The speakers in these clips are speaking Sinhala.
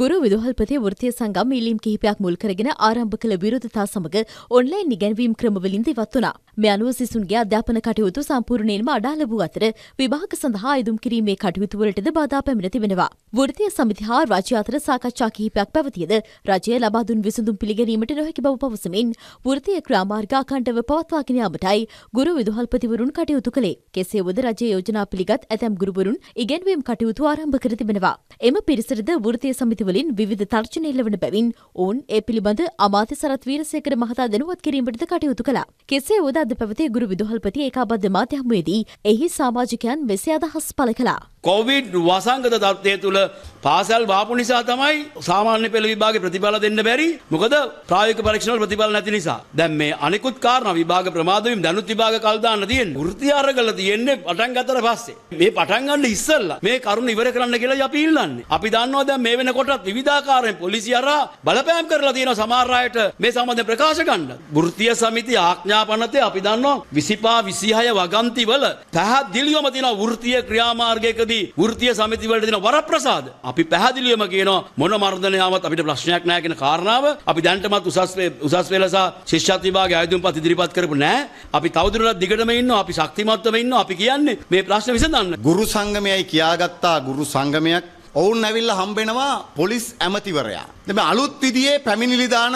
ගුරු විදුහල්පති වෘතිය සංගම් ඉලීම් කිහිපයක් මුල් කරගෙන ආරම්භ කළ විරෝධතා සමග ඔන්ලයින් නිගැන්වීම් ක්‍රමවලින් දිවත් වුණා. මේ අනුව සිසුන්ගේ අධ්‍යාපන කටයුතු සම්පූර්ණයෙන්ම අඩාල වූ අතර විභාග සඳහා අයදුම් කිරීමේ කටයුතු වලටද බාධා පැමිණ තිබෙනවා. වෘතිය සමිති හා රාජ්‍ය අතර සාකච්ඡා කිහිපයක් පැවතියද රජය ලබා දුන් විසඳුම් පිළිගැනීමට නොහැකි බව පවසමින් වෘතිය ක්‍රාමාර්ග අඛණ්ඩව පවත්වාගෙන යාමටයි ගුරු විදුහල්පතිවරුන් කටයුතු කළේ. කෙසේ වුවද රජයේ යෝජනා පිළිගත් ඇතැම් ගුරුවරුන් ඉගැන්වීම් කටයුතු ආරම්භ කර තිබෙනවා. එම පිරිසටද වෘතිය සමිති නීතිවලින් විධ තර්ජන එල්ලවන බැවින් ඔවුන් ඒ පිළිබඳ අමාත්‍ය සරත් වීරසේකර මහතා දැනුවත් කිරීමටද කටයුතු කළා. කෙසේ වුවද අද පැවතේ ගුරු විදුහල්පති ඒකාබද්ධ මාධ්‍යහමුවේදී එහි සමාජිකයන් මෙසේ අදහස් පළ කළා. කොවිඩ් වසංගත තත්ත්වය තුළ පාසල් බාපු නිසා තමයි සාමාන්‍ය පෙළ විභාගේ ප්‍රතිඵල දෙන්න බැරි. මොකද ප්‍රායෝගික පරීක්ෂණවල ප්‍රතිඵල නැති නිසා. දැන් මේ අනිකුත් කාරණා විභාග ප්‍රමාද වීම දැනුත් විභාග කල් දාන්න තියෙන්නේ. වෘත්ති අරගල තියෙන්නේ පටන් ගත්තට පස්සේ. මේ පටන් ගන්න ඉස්සෙල්ලා මේ කරුණ ඉවර කරන්න කියලා අපි ඉල්ලන්නේ. අපි දන්නවා දැන් මේ වෙනකොට සමහරටත් විවිධාකාරයෙන් පොලිසිය හරහා බලපෑම් කරලා තියෙනවා සමහර අයට මේ සම්බන්ධයෙන් ප්‍රකාශ ගන්න. වෘත්තීය සමිති ආඥාපනතේ අපි දන්නවා 25 26 වගන්තිවල පැහැදිලිවම තියෙනවා වෘත්තීය ක්‍රියාමාර්ගයකදී වෘත්තීය සමිති වලට දෙන වරප්‍රසාද. අපි පැහැදිලිවම කියනවා මොන මර්ධනයාවත් අපිට ප්‍රශ්නයක් නැහැ කියන කාරණාව අපි දැනටමත් උසස් උසස් පෙළ සහ ශිෂ්‍යත් විභාගයේ ආයතනපත් ඉදිරිපත් කරපු නැහැ. අපි තවදුරටත් දිගටම ඉන්නවා. අපි ශක්තිමත්වම ඉන්නවා. අපි කියන්නේ මේ ප්‍රශ්න විසඳන්න. ගුරු සංගමයයි කියාගත්තා ගුරු සංගමයක් ඔවුන් ඇවිල්ලා හම්බෙනවා පොලිස් ඇමතිවරයා. දෙම අලුත් විදියේ පැමිණිලිදාන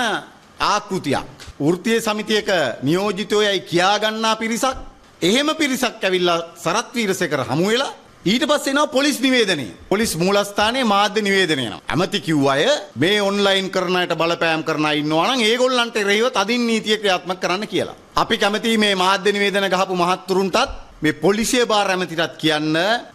ආකෘතියක්. වෘත්තිය සමිතියක නියෝජිතයෝයයි කියාගන්නා පිරිසක්. එහෙම පිරිසක් ඇවිල්ලා සරත් වීරසේකර හමු වෙලා ඊට පස්සේ එනවා පොලිස් නිවේදනය. පොලිස් මූලස්ථානයේ මාධ්‍ය නිවේදනය යනවා. ඇමති කිව්ව අය මේ ඔන්ලයින් කරන අයට බලපෑම් කරන අය ඉන්නවා නම් ඒගොල්ලන්ට එරෙහිව තදින් නීතිය ක්‍රියාත්මක කරන්න කියලා. අපි කැමති මේ මාධ්‍ය නිවේදන ගහපු මහත්තුරුන්ටත් මේ පොලිසිය භාර ඇමතිටත් කියන්න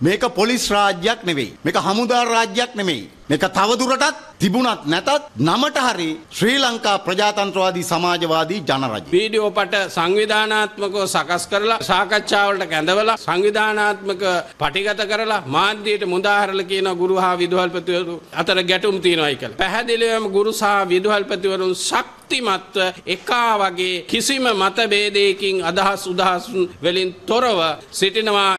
මේක පොලිස් රාජ්‍යයක් නෙවෙයි. මේක හමුදා රාජ්‍යයක් නෙමෙයි. මේක තවදුරටත් තිබුණත් නැතත් නමට හරි ශ්‍රී ලංකා ප්‍රජාතන්ත්‍රවාදී සමාජවාදී ජනරජ. වීඩියෝ පට සංවිධානාත්මකව සකස් කරලා සාකච්ඡාවලට කැඳවලා සංවිධානාත්මක පටිගත කරලා මාධ්‍යයට මුදාහරල කියන ගුරු හා විදුහල්පතිවරු අතර ගැටුම් තියෙනවායි කියලා. පැහැදිලිවම ගුරු සහ විදුහල්පතිවරුන් ශක්තිමත්ව එකා වගේ කිසිම මතභේදයකින් අදහස් උදහස් වලින් තොරව සිටිනවා